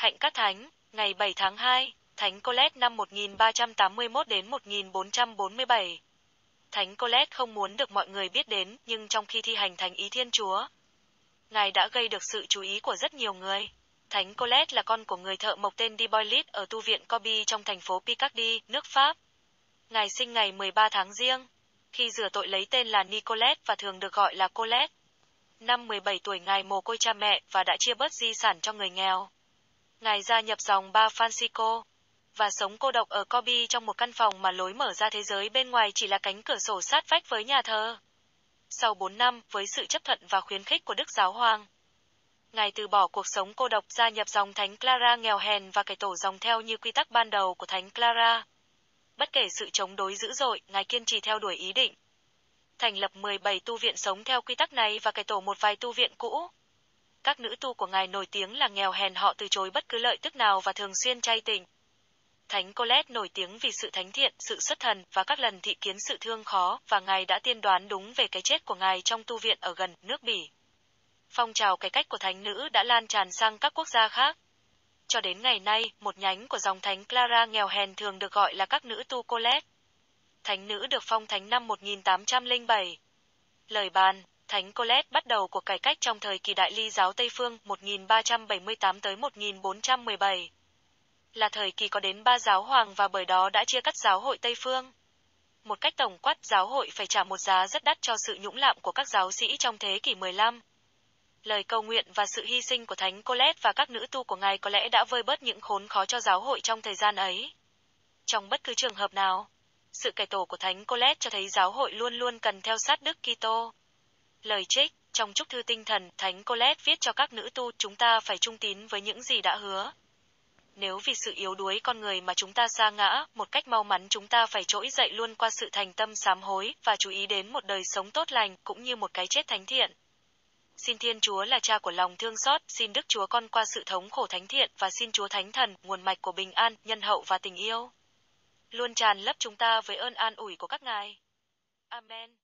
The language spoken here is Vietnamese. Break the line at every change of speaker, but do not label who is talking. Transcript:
Hạnh các thánh, ngày 7 tháng 2, Thánh Colet năm 1381 đến 1447. Thánh Colet không muốn được mọi người biết đến, nhưng trong khi thi hành thánh ý Thiên Chúa, ngài đã gây được sự chú ý của rất nhiều người. Thánh Colet là con của người thợ mộc tên Diboilit ở tu viện Cobi trong thành phố Picardy, nước Pháp. Ngài sinh ngày 13 tháng riêng. khi rửa tội lấy tên là Nicolet và thường được gọi là Colet. Năm 17 tuổi ngài mồ côi cha mẹ và đã chia bớt di sản cho người nghèo. Ngài gia nhập dòng ba Francisco và sống cô độc ở Kobe trong một căn phòng mà lối mở ra thế giới bên ngoài chỉ là cánh cửa sổ sát vách với nhà thờ. Sau 4 năm, với sự chấp thuận và khuyến khích của Đức Giáo Hoàng, Ngài từ bỏ cuộc sống cô độc gia nhập dòng Thánh Clara nghèo hèn và cải tổ dòng theo như quy tắc ban đầu của Thánh Clara. Bất kể sự chống đối dữ dội, Ngài kiên trì theo đuổi ý định. Thành lập 17 tu viện sống theo quy tắc này và cải tổ một vài tu viện cũ các nữ tu của ngài nổi tiếng là nghèo hèn họ từ chối bất cứ lợi tức nào và thường xuyên chay tình. Thánh Colette nổi tiếng vì sự thánh thiện, sự xuất thần và các lần thị kiến sự thương khó và ngài đã tiên đoán đúng về cái chết của ngài trong tu viện ở gần nước Bỉ. Phong trào cải cách của thánh nữ đã lan tràn sang các quốc gia khác. Cho đến ngày nay, một nhánh của dòng thánh Clara nghèo hèn thường được gọi là các nữ tu Colette. Thánh nữ được phong thánh năm 1807. Lời bàn Thánh Colet bắt đầu cuộc cải cách trong thời kỳ Đại Ly giáo Tây phương 1378 tới 1417. Là thời kỳ có đến ba giáo hoàng và bởi đó đã chia cắt giáo hội Tây phương. Một cách tổng quát, giáo hội phải trả một giá rất đắt cho sự nhũng lạm của các giáo sĩ trong thế kỷ 15. Lời cầu nguyện và sự hy sinh của Thánh Colet và các nữ tu của ngài có lẽ đã vơi bớt những khốn khó cho giáo hội trong thời gian ấy. Trong bất cứ trường hợp nào, sự cải tổ của Thánh Colet cho thấy giáo hội luôn luôn cần theo sát Đức Kitô. Lời trích trong chúc thư tinh thần, Thánh Colette viết cho các nữ tu, chúng ta phải trung tín với những gì đã hứa. Nếu vì sự yếu đuối con người mà chúng ta xa ngã, một cách mau mắn chúng ta phải trỗi dậy luôn qua sự thành tâm sám hối và chú ý đến một đời sống tốt lành cũng như một cái chết thánh thiện. Xin Thiên Chúa là cha của lòng thương xót, xin Đức Chúa con qua sự thống khổ thánh thiện và xin Chúa Thánh Thần, nguồn mạch của bình an, nhân hậu và tình yêu, luôn tràn lấp chúng ta với ơn an ủi của các ngài. Amen.